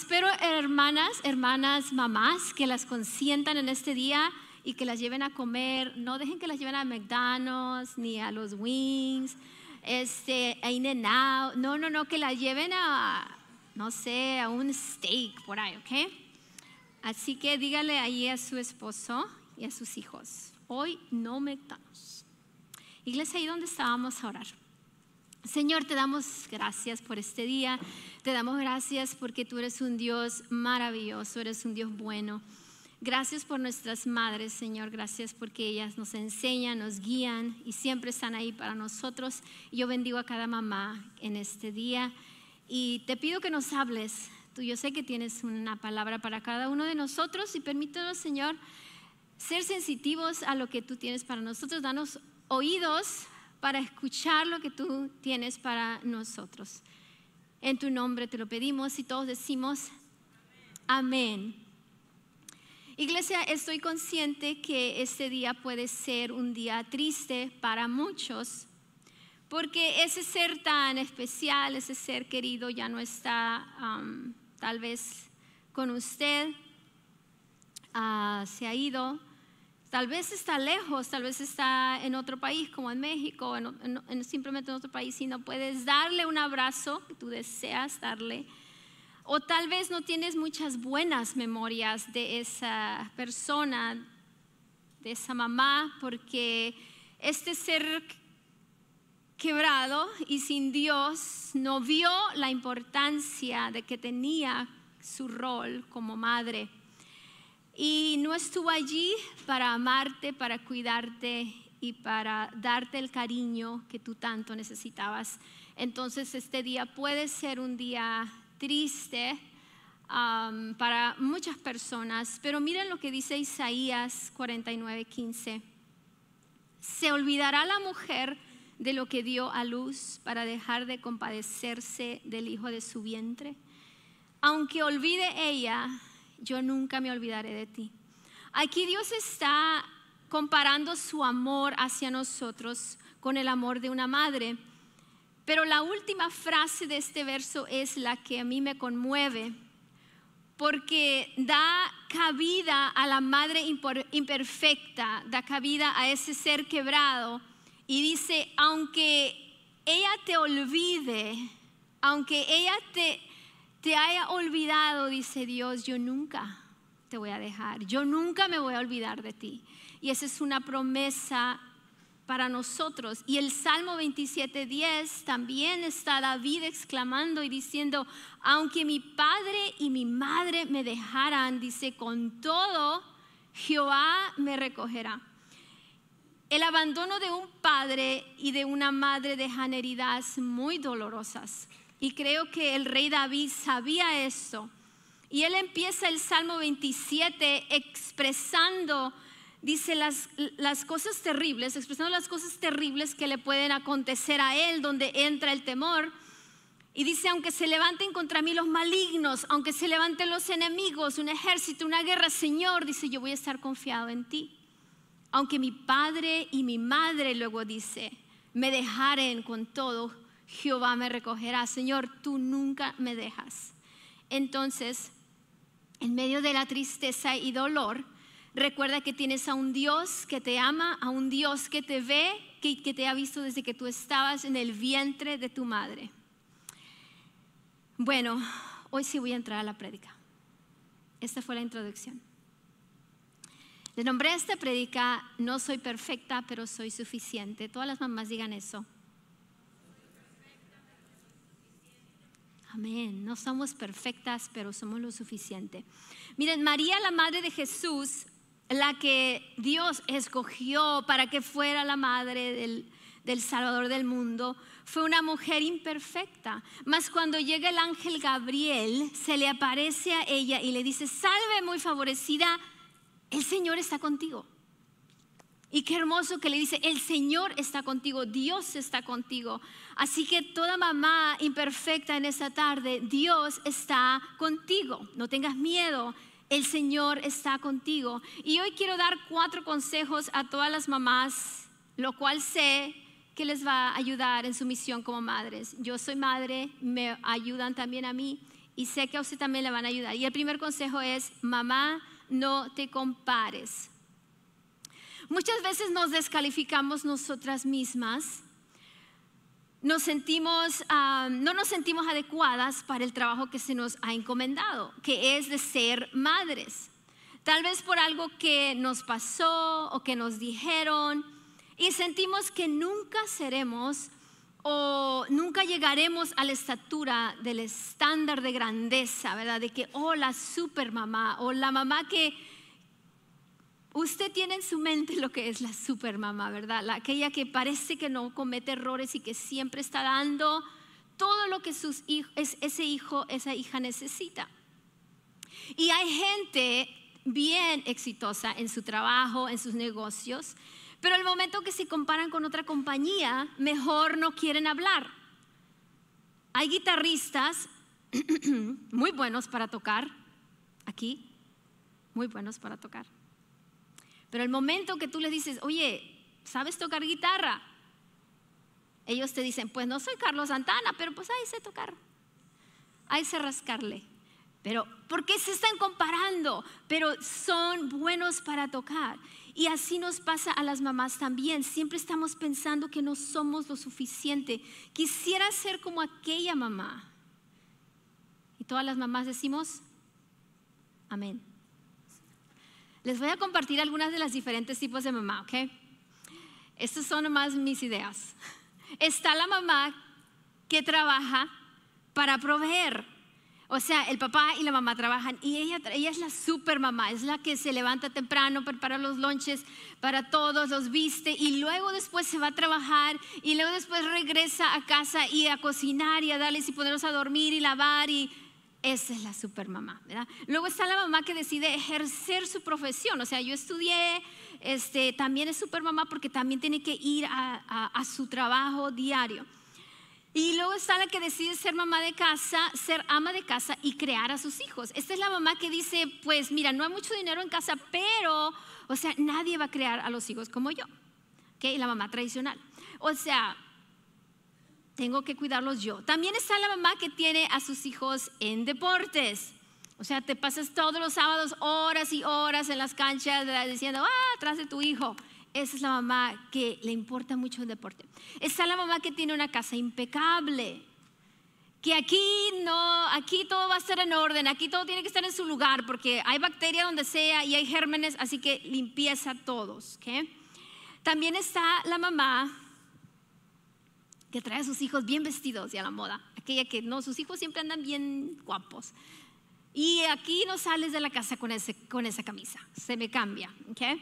espero hermanas, hermanas, mamás que las consientan en este día y que las lleven a comer. No dejen que las lleven a McDonald's ni a los Wings, este, a in No, no, no, que las lleven a, no sé, a un steak por ahí, ¿ok? Así que dígale ahí a su esposo y a sus hijos, hoy no McDonald's. Iglesia, ahí donde estábamos a orar. Señor, te damos gracias por este día, te damos gracias porque tú eres un Dios maravilloso, eres un Dios bueno. Gracias por nuestras madres, Señor. Gracias porque ellas nos enseñan, nos guían y siempre están ahí para nosotros. Yo bendigo a cada mamá en este día y te pido que nos hables. Tú, yo sé que tienes una palabra para cada uno de nosotros y permítanos, Señor, ser sensitivos a lo que tú tienes para nosotros. Danos oídos para escuchar lo que tú tienes para nosotros. En tu nombre te lo pedimos y todos decimos amén. Iglesia, estoy consciente que este día puede ser un día triste para muchos, porque ese ser tan especial, ese ser querido ya no está tal vez con usted, ah, se ha ido. Tal vez está lejos, tal vez está en otro país como en México, simplemente en otro país y no puedes darle un abrazo que tú deseas darle. O tal vez no tienes muchas buenas memorias de esa persona, de esa mamá, porque este ser quebrado y sin Dios no vio la importancia de que tenía su rol como madre y no estuvo allí para amarte, para cuidarte y para darte el cariño que tú tanto necesitabas. Entonces este día puede ser un día triste um, para muchas personas, pero miren lo que dice Isaías 49:15. Se olvidará la mujer de lo que dio a luz para dejar de compadecerse del hijo de su vientre. Aunque olvide ella yo nunca me olvidaré de ti. Aquí Dios está comparando su amor hacia nosotros con el amor de una madre. Pero la última frase de este verso es la que a mí me conmueve, porque da cabida a la madre imperfecta, da cabida a ese ser quebrado y dice, aunque ella te olvide, aunque ella te te haya olvidado, dice Dios, yo nunca te voy a dejar, yo nunca me voy a olvidar de ti. Y esa es una promesa para nosotros. Y el Salmo 27.10 también está David exclamando y diciendo, aunque mi padre y mi madre me dejaran, dice, con todo, Jehová me recogerá. El abandono de un padre y de una madre dejan heridas muy dolorosas y creo que el rey David sabía eso. Y él empieza el Salmo 27 expresando, dice, las, las cosas terribles, expresando las cosas terribles que le pueden acontecer a él, donde entra el temor. Y dice, aunque se levanten contra mí los malignos, aunque se levanten los enemigos, un ejército, una guerra, Señor, dice, yo voy a estar confiado en ti. Aunque mi padre y mi madre, luego dice, me dejaren con todo, Jehová me recogerá. Señor, tú nunca me dejas. Entonces, en medio de la tristeza y dolor, recuerda que tienes a un Dios que te ama, a un Dios que te ve, que, te ha visto desde que tú estabas en el vientre de tu madre. Bueno, hoy sí voy a entrar a la prédica. Esta fue la introducción. Le nombré a esta prédica, no soy perfecta, pero soy suficiente. Todas las mamás digan eso. Amén. No somos perfectas, pero somos lo suficiente. Miren, María, la madre de Jesús, la que Dios escogió para que fuera la madre del, del Salvador del mundo, fue una mujer imperfecta. Mas cuando llega el ángel Gabriel, se le aparece a ella y le dice, salve muy favorecida, el Señor está contigo. Y qué hermoso que le dice, el Señor está contigo, Dios está contigo. Así que toda mamá imperfecta en esta tarde, Dios está contigo. No tengas miedo, el Señor está contigo. Y hoy quiero dar cuatro consejos a todas las mamás, lo cual sé que les va a ayudar en su misión como madres. Yo soy madre, me ayudan también a mí y sé que a usted también le van a ayudar. Y el primer consejo es, mamá, no te compares. Muchas veces nos descalificamos nosotras mismas. Ah, no nos sentimos adecuadas para el trabajo que se nos ha encomendado, que es de ser madres. Tal vez por algo que nos pasó o que nos dijeron y sentimos que nunca seremos o nunca llegaremos a la estatura del estándar de grandeza, ¿verdad? De que, oh, la super mamá o la mamá que Usted tiene en su mente lo que es la supermamá, ¿verdad? La, aquella que parece que no comete errores y que siempre está dando todo lo que sus ese hijo, esa hija necesita. Y hay gente bien exitosa en su trabajo, en sus negocios, pero el momento que se comparan con otra compañía, mejor no quieren hablar. Hay guitarristas muy buenos para tocar, aquí, muy buenos para tocar pero el momento que tú les dices, oye, ¿sabes tocar guitarra? Ellos te dicen, pues no soy Carlos Santana, pero pues ahí sé tocar. Ahí sé rascarle. Pero, ¿por qué se están comparando? Pero son buenos para tocar. Y así nos pasa a las mamás también. Siempre estamos pensando que no somos lo suficiente. Quisiera ser como aquella mamá. Y todas las mamás decimos, amén. Les voy a compartir algunas de las diferentes tipos de mamá, ¿ok? Estas son más mis ideas. Está la mamá que trabaja para proveer. O sea, el papá y la mamá trabajan y ella, es la super mamá, es la que se levanta temprano, prepara los lonches para todos, los viste y luego después se va a trabajar y luego después regresa a casa y a cocinar y a darles y ponerlos a dormir y lavar y esa es la supermamá, ¿verdad? Luego está la mamá que decide ejercer su profesión, o sea, yo estudié, este, también es supermamá porque también tiene que ir a, su trabajo diario. Y luego está la que decide ser mamá de casa, ser ama de casa y crear a sus hijos. Esta es la mamá que dice, pues mira, no hay mucho dinero en casa, pero, o sea, nadie va a crear a los hijos como yo. La mamá tradicional. O sea, tengo que cuidarlos yo. También está la mamá que tiene a sus hijos en deportes. O sea, te pasas todos los sábados horas y horas en las canchas diciendo, ah, atrás de tu hijo. Esa es la mamá que le importa mucho el deporte. Está la mamá que tiene una casa impecable. Que aquí no, aquí todo va a estar en orden, aquí todo tiene que estar en su lugar porque hay bacteria donde sea y hay gérmenes, así que limpieza todos. También está la mamá que trae a sus hijos bien vestidos y a la moda, aquella que no, sus hijos siempre andan bien guapos. Y aquí no sales de la casa con, ese, con esa camisa, se me cambia. ¿okay?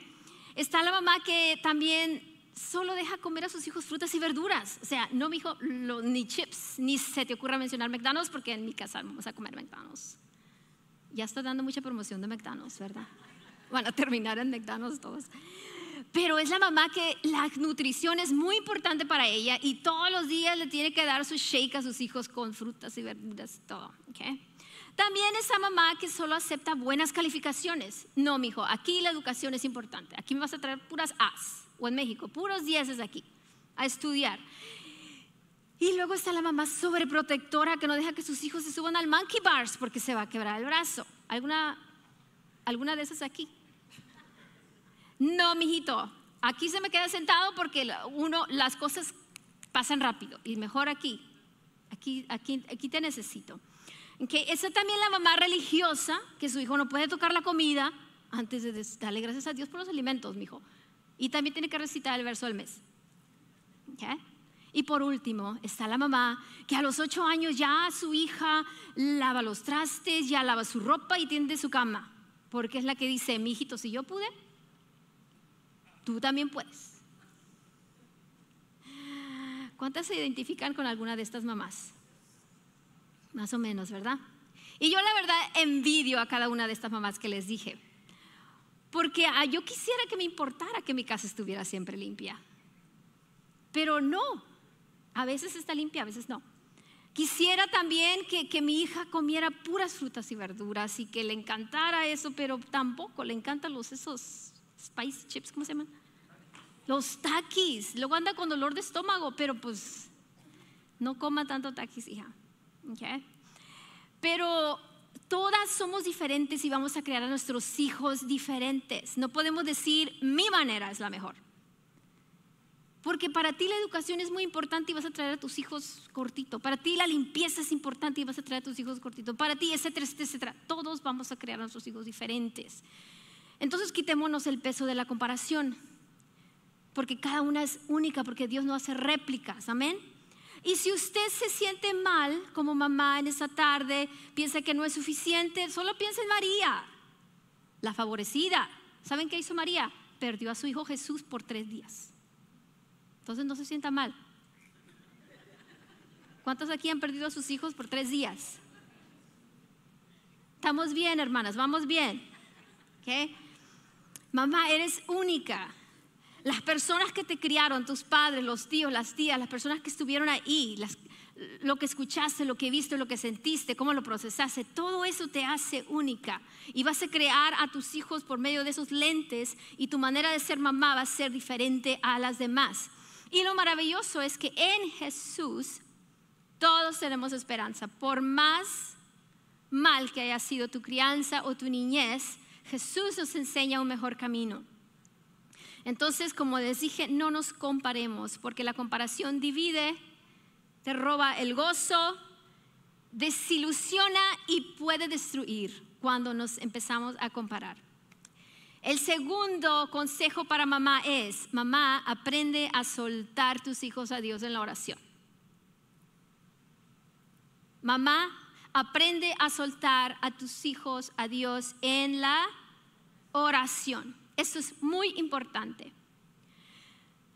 Está la mamá que también solo deja comer a sus hijos frutas y verduras. O sea, no, mi hijo, ni chips, ni se te ocurra mencionar McDonald's porque en mi casa vamos a comer McDonald's. Ya está dando mucha promoción de McDonald's, ¿verdad? Van a terminar en McDonald's todos pero es la mamá que la nutrición es muy importante para ella y todos los días le tiene que dar su shake a sus hijos con frutas y verduras y todo. ¿okay? También esa mamá que solo acepta buenas calificaciones. No, mijo, aquí la educación es importante. Aquí me vas a traer puras A's, o en México, puros dieces aquí, a estudiar. Y luego está la mamá sobreprotectora que no deja que sus hijos se suban al monkey bars porque se va a quebrar el brazo. ¿Alguna, alguna de esas aquí? No, mijito, aquí se me queda sentado porque uno, las cosas pasan rápido y mejor aquí, aquí, aquí, te necesito. Que Esa también la mamá religiosa, que su hijo no puede tocar la comida antes de darle gracias a Dios por los alimentos, mijo. Y también tiene que recitar el verso del mes. Y por último está la mamá que a los ocho años ya su hija lava los trastes, ya lava su ropa y tiende su cama, porque es la que dice, mijito, si yo pude, Tú también puedes. ¿Cuántas se identifican con alguna de estas mamás? Más o menos, ¿verdad? Y yo la verdad envidio a cada una de estas mamás que les dije. Porque ah, yo quisiera que me importara que mi casa estuviera siempre limpia. Pero no. A veces está limpia, a veces no. Quisiera también que, que, mi hija comiera puras frutas y verduras y que le encantara eso, pero tampoco le encantan los esos spice chips, ¿cómo se llaman? Los taquis. Luego anda con dolor de estómago, pero pues no coma tanto taquis, hija. Pero todas somos diferentes y vamos a crear a nuestros hijos diferentes. No podemos decir mi manera es la mejor. Porque para ti la educación es muy importante y vas a traer a tus hijos cortito. Para ti la limpieza es importante y vas a traer a tus hijos cortito. Para ti, etcétera, etcétera. Todos vamos a crear a nuestros hijos diferentes. Entonces quitémonos el peso de la comparación, porque cada una es única, porque Dios no hace réplicas, amén. Y si usted se siente mal como mamá en esa tarde, piensa que no es suficiente, solo piensa en María, la favorecida. ¿Saben qué hizo María? Perdió a su hijo Jesús por tres días. Entonces no se sienta mal. ¿Cuántos aquí han perdido a sus hijos por tres días? Estamos bien, hermanas, vamos bien. ¿qué? Mamá, eres única. Las personas que te criaron, tus padres, los tíos, las tías, las personas que estuvieron ahí, lo que escuchaste, lo que viste, lo que sentiste, cómo lo procesaste, todo eso te hace única. Y vas a crear a tus hijos por medio de esos lentes y tu manera de ser mamá va a ser diferente a las demás. Y lo maravilloso es que en Jesús todos tenemos esperanza. Por más mal que haya sido tu crianza o tu niñez, Jesús nos enseña un mejor camino. Entonces, como les dije, no nos comparemos, porque la comparación divide, te roba el gozo, desilusiona y puede destruir cuando nos empezamos a comparar. El segundo consejo para mamá es, mamá, aprende a soltar tus hijos a Dios en la oración. Mamá, aprende a soltar a tus hijos a Dios en la oración. Esto es muy importante.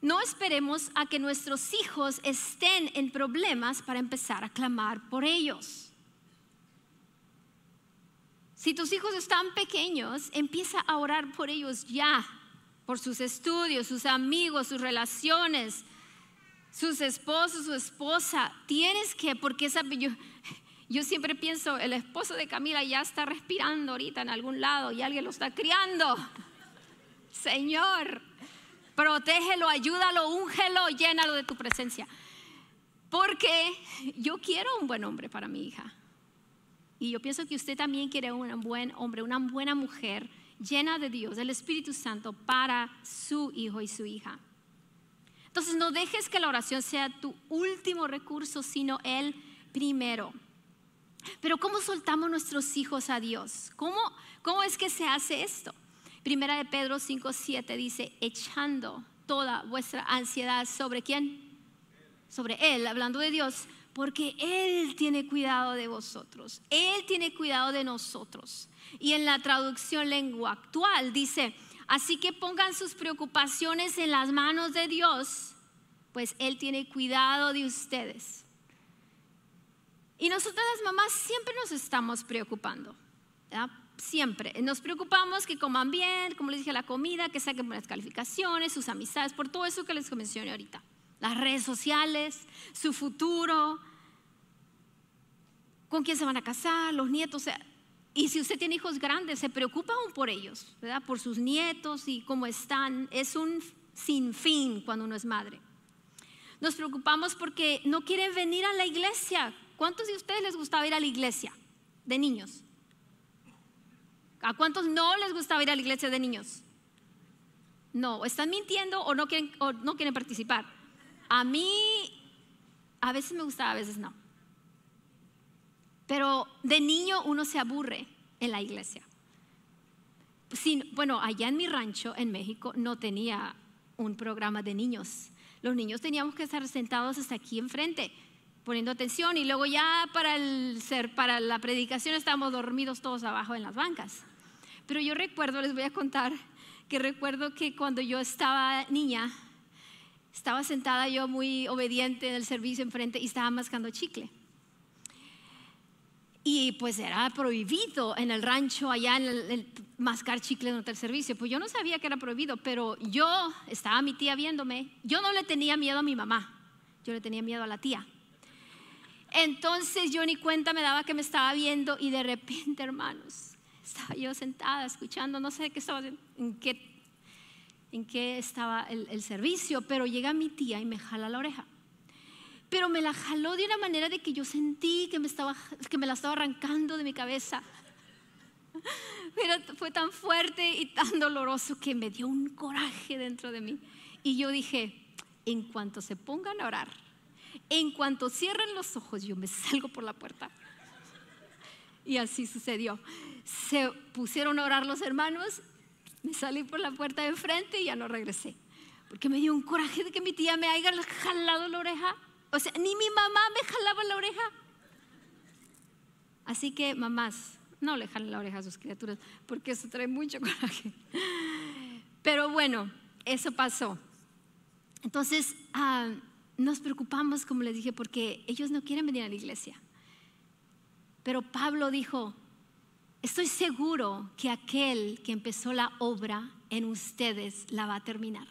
No esperemos a que nuestros hijos estén en problemas para empezar a clamar por ellos. Si tus hijos están pequeños, empieza a orar por ellos ya, por sus estudios, sus amigos, sus relaciones, sus esposos, su esposa. Tienes que, porque esa, yo siempre pienso, el esposo de Camila ya está respirando ahorita en algún lado y alguien lo está criando. Señor, protégelo, ayúdalo, úngelo, llénalo de tu presencia. Porque yo quiero un buen hombre para mi hija. Y yo pienso que usted también quiere un buen hombre, una buena mujer llena de Dios, del Espíritu Santo, para su hijo y su hija. Entonces no dejes que la oración sea tu último recurso, sino el primero. Pero ¿cómo soltamos nuestros hijos a Dios? ¿Cómo, cómo es que se hace esto? Primera de Pedro 7 dice, echando toda vuestra ansiedad sobre quién? Sobre Él, hablando de Dios, porque Él tiene cuidado de vosotros, Él tiene cuidado de nosotros. Y en la traducción lengua actual dice, así que pongan sus preocupaciones en las manos de Dios, pues Él tiene cuidado de ustedes. Y nosotras las mamás siempre nos estamos preocupando, ¿verdad? siempre. Nos preocupamos que coman bien, como les dije, la comida, que saquen buenas calificaciones, sus amistades, por todo eso que les mencioné ahorita. Las redes sociales, su futuro, con quién se van a casar, los nietos. y si usted tiene hijos grandes, se preocupa aún por ellos, ¿verdad? Por sus nietos y cómo están. Es un sinfín cuando uno es madre. Nos preocupamos porque no quieren venir a la iglesia ¿Cuántos de ustedes les gustaba ir a la iglesia de niños? ¿A cuántos no les gustaba ir a la iglesia de niños? No, están mintiendo o no quieren, participar. A mí a veces me gustaba, a veces no. Pero de niño uno se aburre en la iglesia. bueno, allá en mi rancho, en México, no tenía un programa de niños. Los niños teníamos que estar sentados hasta aquí enfrente poniendo atención y luego ya para, el ser, para la predicación estábamos dormidos todos abajo en las bancas. Pero yo recuerdo, les voy a contar, que recuerdo que cuando yo estaba niña, estaba sentada yo muy obediente en el servicio enfrente y estaba mascando chicle. Y pues era prohibido en el rancho allá en el, mascar chicle durante el servicio. Pues yo no sabía que era prohibido, pero yo estaba mi tía viéndome. Yo no le tenía miedo a mi mamá, yo le tenía miedo a la tía. Entonces yo ni cuenta me daba que me estaba viendo y de repente, hermanos, estaba yo sentada escuchando, no sé qué estaba, en qué, estaba el, el servicio, pero llega mi tía y me jala la oreja. Pero me la jaló de una manera de que yo sentí que me, estaba, que me la estaba arrancando de mi cabeza. Pero fue tan fuerte y tan doloroso que me dio un coraje dentro de mí. Y yo dije, en cuanto se pongan a orar, en cuanto cierren los ojos, yo me salgo por la puerta. Y así sucedió. Se pusieron a orar los hermanos, me salí por la puerta de enfrente y ya no regresé. Porque me dio un coraje de que mi tía me haya jalado la oreja. O sea, ni mi mamá me jalaba la oreja. Así que mamás, no le jalen la oreja a sus criaturas, porque eso trae mucho coraje. Pero bueno, eso pasó. Entonces, ah, nos preocupamos, como les dije, porque ellos no quieren venir a la iglesia. Pero Pablo dijo, estoy seguro que aquel que empezó la obra en ustedes la va a terminar.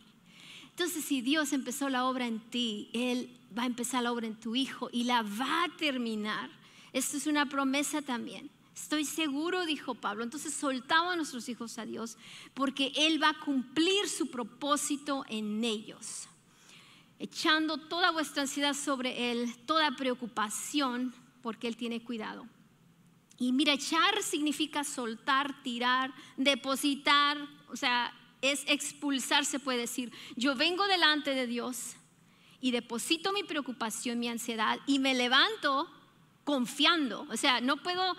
Entonces, si Dios empezó la obra en ti, Él va a empezar la obra en tu hijo y la va a terminar. Esto es una promesa también. Estoy seguro, dijo Pablo. Entonces soltamos a nuestros hijos a Dios porque Él va a cumplir su propósito en ellos echando toda vuestra ansiedad sobre Él, toda preocupación, porque Él tiene cuidado. Y mira, echar significa soltar, tirar, depositar, o sea, es expulsar, se puede decir. Yo vengo delante de Dios y deposito mi preocupación, mi ansiedad y me levanto confiando. O sea, no puedo...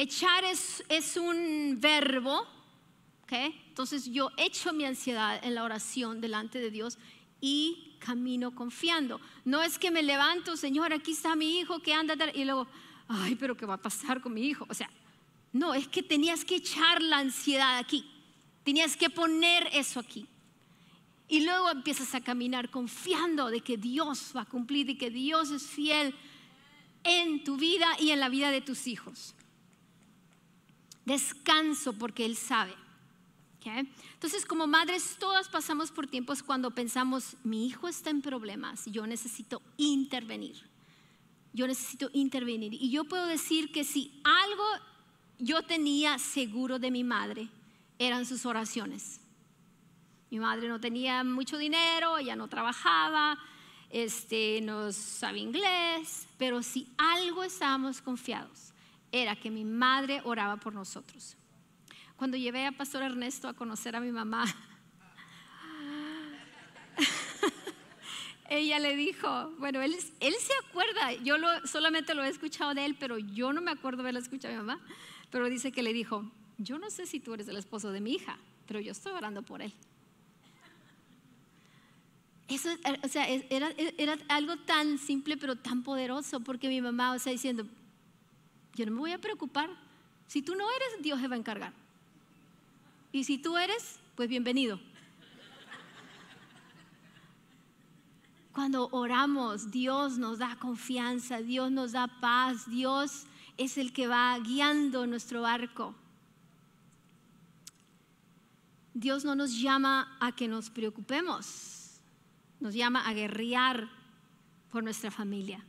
Echar es, es un verbo entonces yo echo mi ansiedad en la oración delante de Dios y camino confiando. No es que me levanto, Señor, aquí está mi hijo que anda y luego, ay, pero ¿qué va a pasar con mi hijo? O sea, no, es que tenías que echar la ansiedad aquí, tenías que poner eso aquí. Y luego empiezas a caminar confiando de que Dios va a cumplir y que Dios es fiel en tu vida y en la vida de tus hijos. Descanso porque Él sabe. ¿eh? Entonces, como madres, todas pasamos por tiempos cuando pensamos, mi hijo está en problemas, yo necesito intervenir. Yo necesito intervenir. Y yo puedo decir que si algo yo tenía seguro de mi madre, eran sus oraciones. Mi madre no tenía mucho dinero, ella no trabajaba, este, no sabía inglés, pero si algo estábamos confiados era que mi madre oraba por nosotros cuando llevé a Pastor Ernesto a conocer a mi mamá, ella le dijo, bueno, él, se acuerda, yo solamente lo he escuchado de él, pero yo no me acuerdo haberlo escuchado escucha mi mamá, pero dice que le dijo, yo no sé si tú eres el esposo de mi hija, pero yo estoy orando por él. Eso, o sea, era, algo tan simple pero tan poderoso, porque mi mamá, o diciendo, yo no me voy a preocupar, si tú no eres, Dios se va a encargar. Y si tú eres, pues bienvenido. Cuando oramos, Dios nos da confianza, Dios nos da paz, Dios es el que va guiando nuestro barco. Dios no nos llama a que nos preocupemos, nos llama a guerrear por nuestra familia,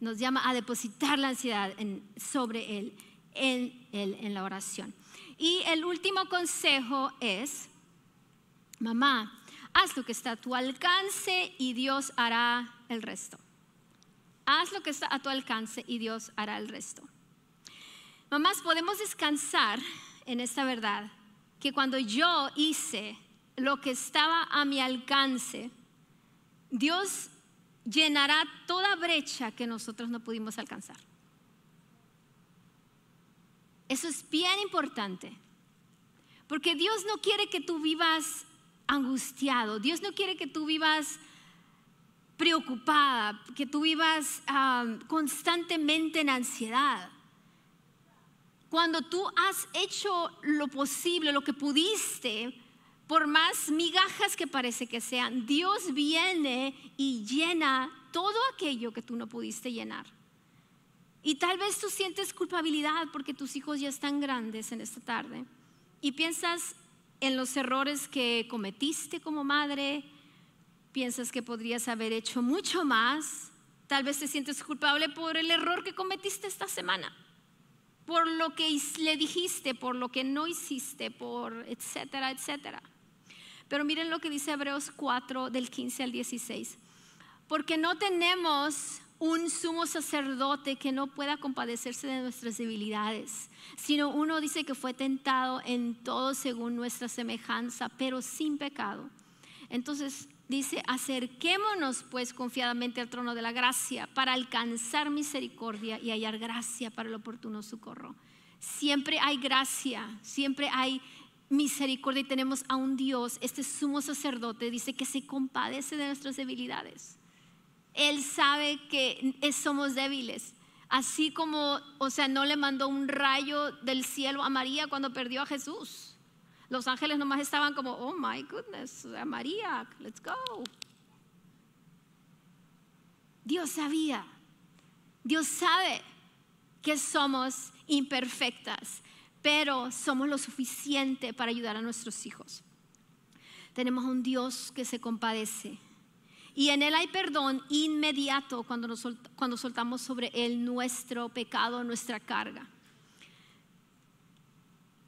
nos llama a depositar la ansiedad sobre Él, en la oración. Y el último consejo es, mamá, haz lo que está a tu alcance y Dios hará el resto. Haz lo que está a tu alcance y Dios hará el resto. Mamás, podemos descansar en esta verdad, que cuando yo hice lo que estaba a mi alcance, Dios llenará toda brecha que nosotros no pudimos alcanzar. Eso es bien importante. Porque Dios no quiere que tú vivas angustiado. Dios no quiere que tú vivas preocupada, que tú vivas constantemente en ansiedad. Cuando tú has hecho lo posible, lo que pudiste, por más migajas que parece que sean, Dios viene y llena todo aquello que tú no pudiste llenar. Y tal vez tú sientes culpabilidad porque tus hijos ya están grandes en esta tarde y piensas en los errores que cometiste como madre, piensas que podrías haber hecho mucho más, tal vez te sientes culpable por el error que cometiste esta semana, por lo que le dijiste, por lo que no hiciste, por etcétera, etcétera. Pero miren lo que dice Hebreos 4 del 15 al 16, porque no tenemos un sumo sacerdote que no pueda compadecerse de nuestras debilidades, sino uno dice que fue tentado en todo según nuestra semejanza, pero sin pecado. Entonces dice, acerquémonos pues confiadamente al trono de la gracia para alcanzar misericordia y hallar gracia para el oportuno socorro. Siempre hay gracia, siempre hay misericordia y tenemos a un Dios, este sumo sacerdote, dice que se compadece de nuestras debilidades. Él sabe que somos débiles. Así como, o sea, no le mandó un rayo del cielo a María cuando perdió a Jesús. Los ángeles nomás estaban como, oh my goodness, María, let's go. Dios sabía, Dios sabe que somos imperfectas, pero somos lo suficiente para ayudar a nuestros hijos. Tenemos un Dios que se compadece, y en Él hay perdón inmediato cuando, cuando soltamos sobre Él nuestro pecado, nuestra carga.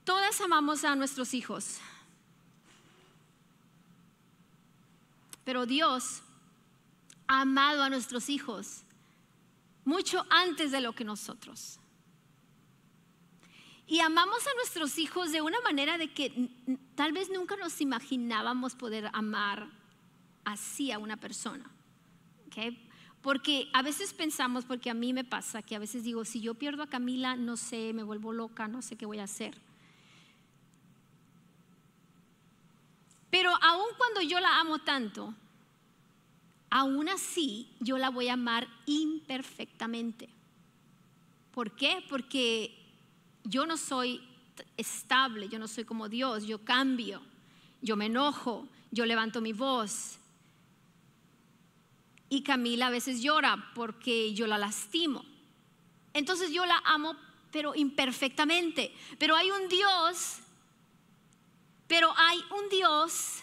Todas amamos a nuestros hijos, pero Dios ha amado a nuestros hijos mucho antes de lo que nosotros. Y amamos a nuestros hijos de una manera de que tal vez nunca nos imaginábamos poder amar así a una persona. Porque a veces pensamos, porque a mí me pasa, que a veces digo, si yo pierdo a Camila, no sé, me vuelvo loca, no sé qué voy a hacer. Pero aun cuando yo la amo tanto, aún así yo la voy a amar imperfectamente. ¿Por qué? Porque yo no soy estable, yo no soy como Dios, yo cambio, yo me enojo, yo levanto mi voz, y Camila a veces llora porque yo la lastimo. Entonces yo la amo, pero imperfectamente. Pero hay un Dios, pero hay un Dios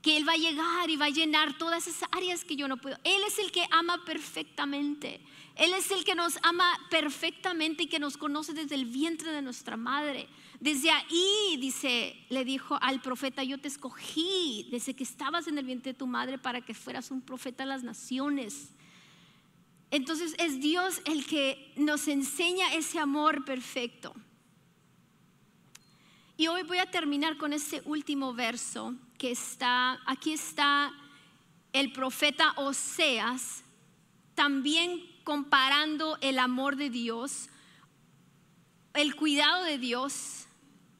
que Él va a llegar y va a llenar todas esas áreas que yo no puedo. Él es el que ama perfectamente. Él es el que nos ama perfectamente y que nos conoce desde el vientre de nuestra madre. Desde ahí, dice, le dijo al profeta, yo te escogí desde que estabas en el vientre de tu madre para que fueras un profeta a las naciones. Entonces es Dios el que nos enseña ese amor perfecto. Y hoy voy a terminar con este último verso que está, aquí está el profeta Oseas, también comparando el amor de Dios, el cuidado de Dios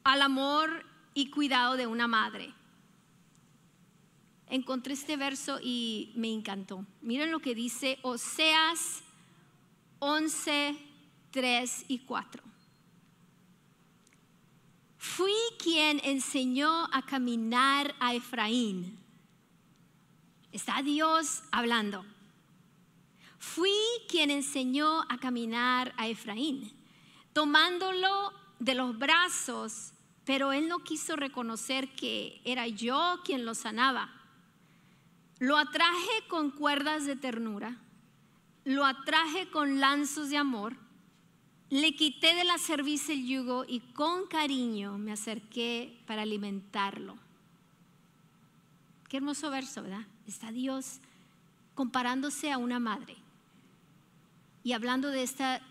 al amor y cuidado de una madre. Encontré este verso y me encantó. Miren lo que dice Oseas 11, 3 y 4. Fui quien enseñó a caminar a Efraín. Está Dios hablando. Fui quien enseñó a caminar a Efraín, tomándolo de los brazos pero él no quiso reconocer que era yo quien lo sanaba. Lo atraje con cuerdas de ternura, lo atraje con lanzos de amor, le quité de la cerviz el yugo y con cariño me acerqué para alimentarlo. Qué hermoso verso, ¿verdad? Está Dios comparándose a una madre y hablando de esta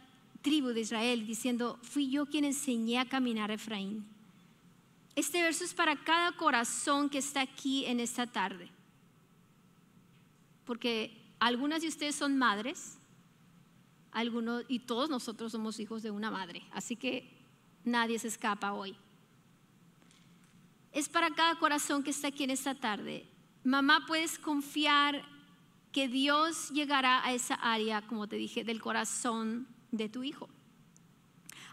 tribu de Israel, diciendo, fui yo quien enseñé a caminar a Efraín este verso es para cada corazón que está aquí en esta tarde. Porque algunas de ustedes son madres, algunos y todos nosotros somos hijos de una madre, así que nadie se escapa hoy. Es para cada corazón que está aquí en esta tarde. Mamá, puedes confiar que Dios llegará a esa área, como te dije, del corazón de tu hijo.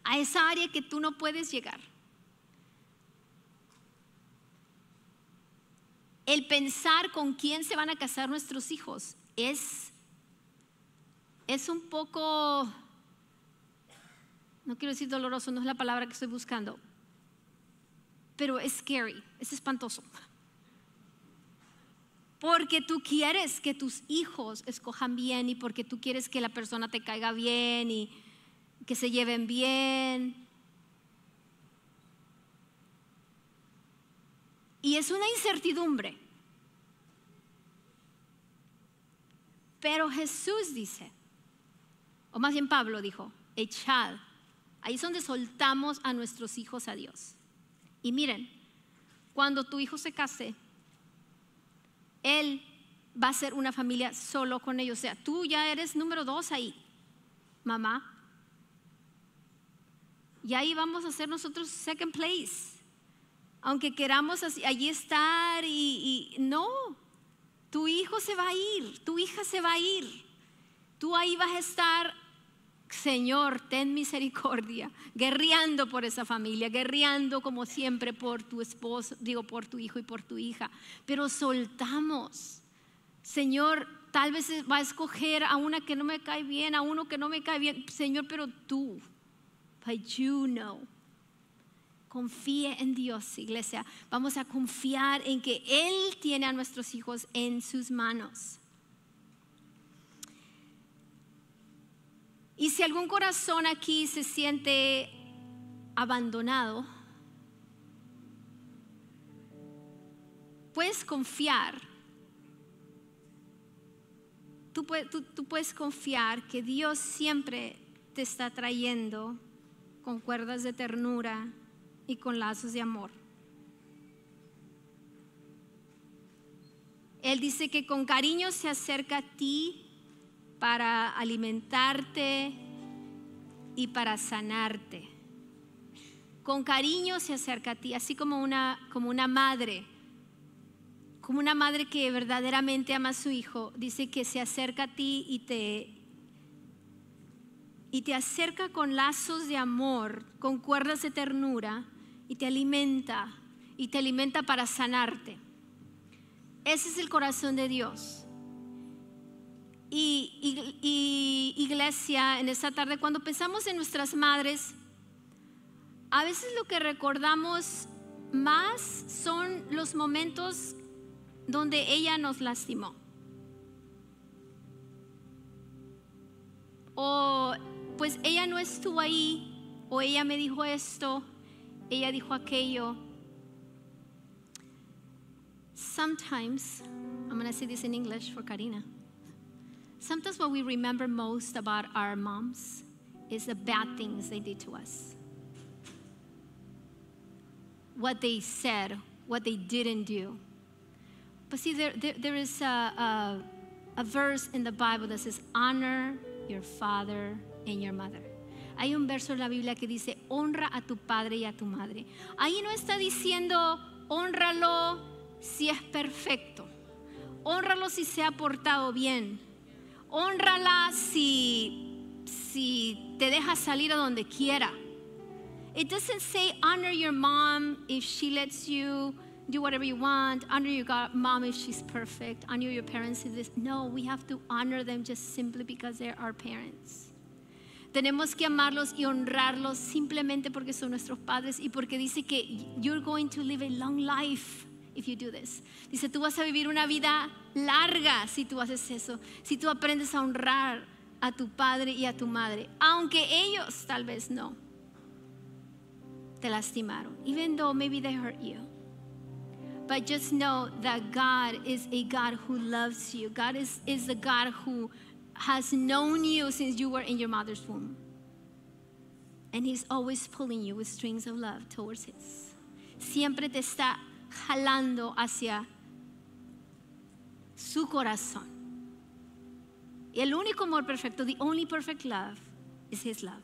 A esa área que tú no puedes llegar el pensar con quién se van a casar nuestros hijos es, es un poco, no quiero decir doloroso, no es la palabra que estoy buscando, pero es scary, es espantoso. Porque tú quieres que tus hijos escojan bien y porque tú quieres que la persona te caiga bien y que se lleven bien Y es una incertidumbre. Pero Jesús dice, o más bien Pablo dijo, echad. Ahí es donde soltamos a nuestros hijos a Dios. Y miren, cuando tu hijo se case, él va a ser una familia solo con ellos. O sea, tú ya eres número dos ahí, mamá. Y ahí vamos a ser nosotros second place aunque queramos allí estar y, no, tu hijo se va a ir, tu hija se va a ir, tú ahí vas a estar Señor, ten misericordia, guerreando por esa familia, guerreando como siempre por tu esposo, digo, por tu hijo y por tu hija. Pero soltamos. Señor, tal vez va a escoger a una que no me cae bien, a uno que no me cae bien. Señor, pero tú, but you know. Confíe en Dios, iglesia. Vamos a confiar en que Él tiene a nuestros hijos en sus manos. Y si algún corazón aquí se siente abandonado, puedes confiar. Tú, tú, puedes confiar que Dios siempre te está trayendo con cuerdas de ternura, y con lazos de amor. Él dice que con cariño se acerca a ti para alimentarte y para sanarte. Con cariño se acerca a ti, así como una, como una madre, como una madre que verdaderamente ama a su hijo, dice que se acerca a ti y te, y te acerca con lazos de amor, con cuerdas de ternura y te alimenta y te alimenta para sanarte. Ese es el corazón de Dios. Y, iglesia, en esta tarde, cuando pensamos en nuestras madres, a veces lo que recordamos más son los momentos donde ella nos lastimó. O pues ella no estuvo ahí o ella me dijo esto, ella dijo aquello. Sometimes, I'm going to say this in English for Karina. Sometimes what we remember most about our moms is the bad things they did to us. What they said, what they didn't do. But see, there, there, there is a, a, a verse in the Bible that says, Honor your father and your mother. Hay un verso en la Biblia que dice, honra a tu padre y a tu madre. Ahí no está diciendo, honralo si es perfecto, honralo si se ha portado bien, honrala si, si te deja salir a donde quiera. It doesn't say honor your mom if she lets you do whatever you want, honor your God, mom if she's perfect, honor your parents if this. No, we have to honor them just simply because they're our parents. Tenemos que amarlos y honrarlos simplemente porque son nuestros padres y porque dice que you're going to live a long life if you do this. Dice, tú vas a vivir una vida larga si tú haces eso, si tú aprendes a honrar a tu padre y a tu madre, aunque ellos tal vez no te lastimaron. Even though maybe they hurt you. But just know that God is a God who loves you. God is, is God who has known you since you were in your mother's womb. And He's always pulling you with strings of love towards His. Siempre te está jalando hacia su corazón. Y el único amor perfecto, the only perfect love, is His love.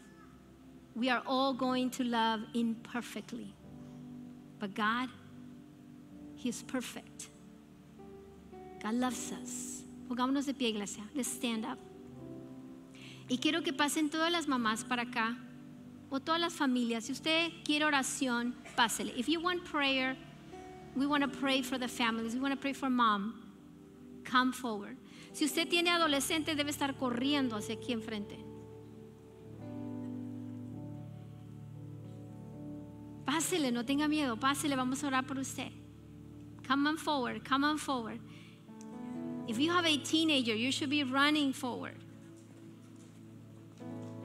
We are all going to love imperfectly. But God, He is perfect. God loves us. Pongámonos de pie, iglesia. Let's stand up. Y quiero que pasen todas las mamás para acá o todas las familias. Si usted quiere oración, pásele. If you want prayer, we want to pray for the families. We want to pray for mom. Come forward. Si usted tiene adolescente, debe estar corriendo hacia aquí enfrente. Pásele, no tenga miedo, pásele, vamos a orar por usted. Come on forward, come on forward. If you have a teenager, you should be running forward.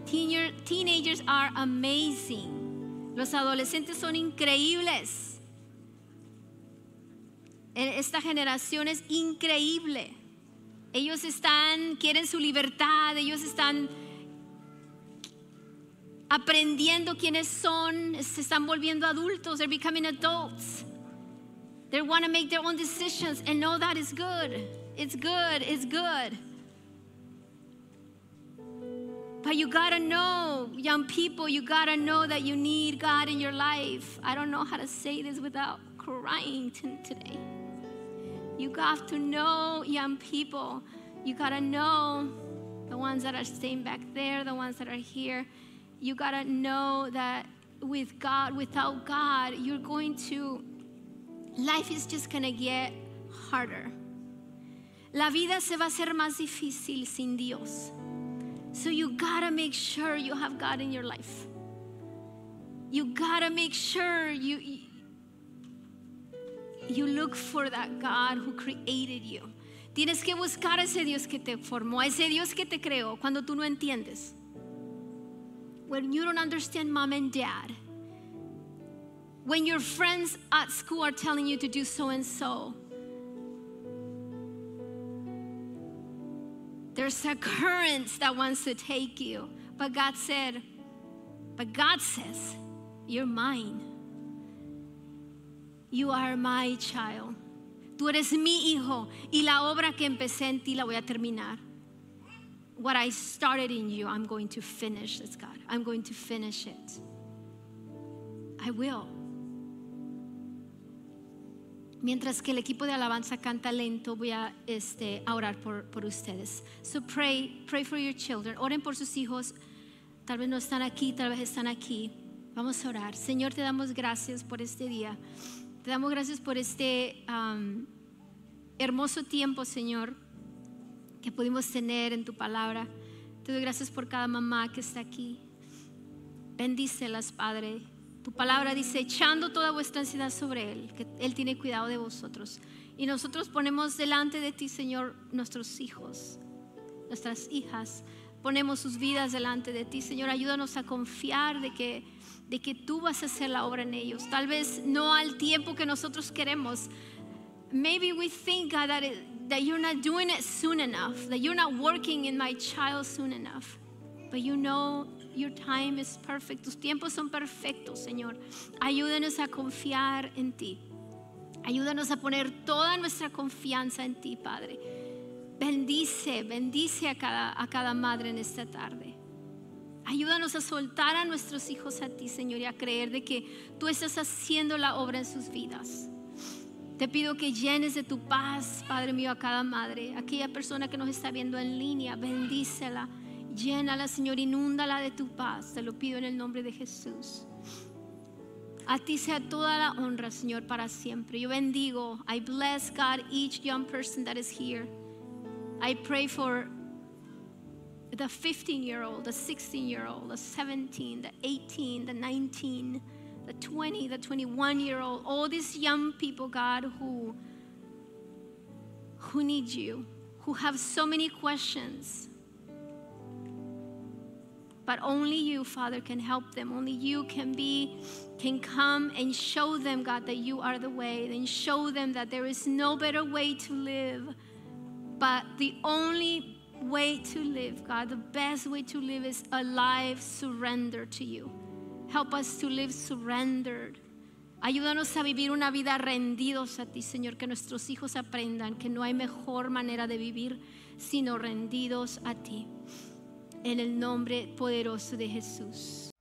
teenagers are amazing. Los adolescentes son increíbles. E, esta generación es increíble. Ellos están, quieren su libertad, ellos están aprendiendo quiénes son, se están volviendo adultos, they're becoming adults. They want to make their own decisions and know that is good. it's good, it's good. But you gotta know, young people, you gotta know that you need God in your life. I don't know how to say this without crying t- today. You got to know, young people, you gotta know the ones that are staying back there, the ones that are here. You gotta know that with God, without God, you're going to, life is just gonna get harder la vida se va a hacer más difícil sin Dios. So you gotta make sure you have God in your life. You gotta make sure you you look for that God who created you. Tienes que buscar ese Dios que te formó, ese Dios que te creó cuando tú no entiendes. When you don't understand mom and dad. When your friends at school are telling you to do so and so There's a current that wants to take you. But God said, but God says, you're mine. You are my child. Tú eres mi hijo y la obra que empecé en ti la voy a terminar. What I started in you, I'm going to finish, says God. I'm going to finish it. I will. mientras que el equipo de alabanza canta lento, voy a, este, orar por, ustedes. So pray, pray for your children. Oren por sus hijos. Tal vez no están aquí, tal vez están aquí. Vamos a orar. Señor, te damos gracias por este día. Te damos gracias por este um, hermoso tiempo, Señor, que pudimos tener en tu palabra. Te doy gracias por cada mamá que está aquí. Bendícelas, Padre. Tu palabra dice, echando toda vuestra ansiedad sobre Él, que Él tiene cuidado de vosotros. Y nosotros ponemos delante de ti, Señor, nuestros hijos, nuestras hijas. Ponemos sus vidas delante de ti, Señor. Ayúdanos a confiar de que, de que tú vas a hacer la obra en ellos. Tal vez no al tiempo que nosotros queremos. Maybe we think, that, that you're not doing it soon enough, that you're not working in my child soon enough. But you know Your time is perfect. Tus tiempos son perfectos, Señor. Ayúdanos a confiar en ti. Ayúdanos a poner toda nuestra confianza en ti, Padre. Bendice, bendice a cada, a cada madre en esta tarde. Ayúdanos a soltar a nuestros hijos a ti, Señor, y a creer de que tú estás haciendo la obra en sus vidas. Te pido que llenes de tu paz, Padre mío, a cada madre, aquella persona que nos está viendo en línea, bendícela. Llénala, Señor, inúndala de tu paz. Te lo pido en el nombre de Jesús. A ti sea toda la honra, Señor, para siempre. Yo bendigo. I bless God each young person that is here. I pray for the 15 year old, the 16 year old, the 17, the 18, the 19, the 20, the 21 year old, all these young people, God, who, who need you, who have so many questions but only you, Father, can help them. Only you can be, can come and show them, God, that you are the way. And show them that there is no better way to live. But the only way to live, God, the best way to live is a life surrendered to you. Help us to live surrendered. Ayúdanos a vivir una vida rendidos a ti, Señor, que nuestros hijos aprendan que no hay mejor manera de vivir sino rendidos a ti. en el nombre poderoso de Jesús.